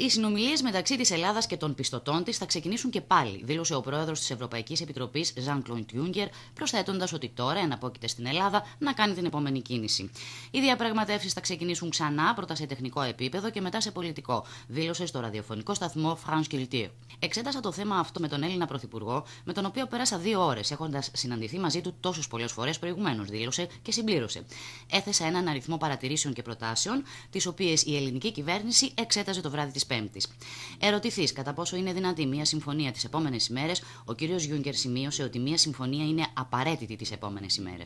Οι συνομιλίες μεταξύ της Ελλάδας και των πιστωτών της θα ξεκινήσουν και πάλι, δήλωσε ο πρόεδρος της Ευρωπαϊκής Επιτροπής, Ζαν Κλοντ Ιούγκερ, προσθέτοντας ότι τώρα εναπόκειται στην Ελλάδα να κάνει την επόμενη κίνηση. Οι διαπραγματεύσεις θα ξεκινήσουν ξανά, πρώτα σε τεχνικό επίπεδο και μετά σε πολιτικό, δήλωσε στο ραδιοφωνικό σταθμό France Culture. Εξέτασα το θέμα αυτό με τον Έλληνα Πρωθυπουργό, με τον οποίο πέρασα δύο ώρες, έχοντας συναντηθεί μαζί του τόσες πολλές φορές προηγουμένως, δήλωσε και συμπλήρωσε. Έθεσα έναν αριθμό παρατηρήσεων και προτάσεων, τις οποίες η ελληνική κυβέρνηση εξέταζε το βράδυ της Πέμπτης. Ερωτηθείς κατά πόσο είναι δυνατή μια συμφωνία τις επόμενες ημέρες, ο κ. Γιούγκερ σημείωσε ότι μια συμφωνία είναι απαραίτητη τις επόμενες ημέρες.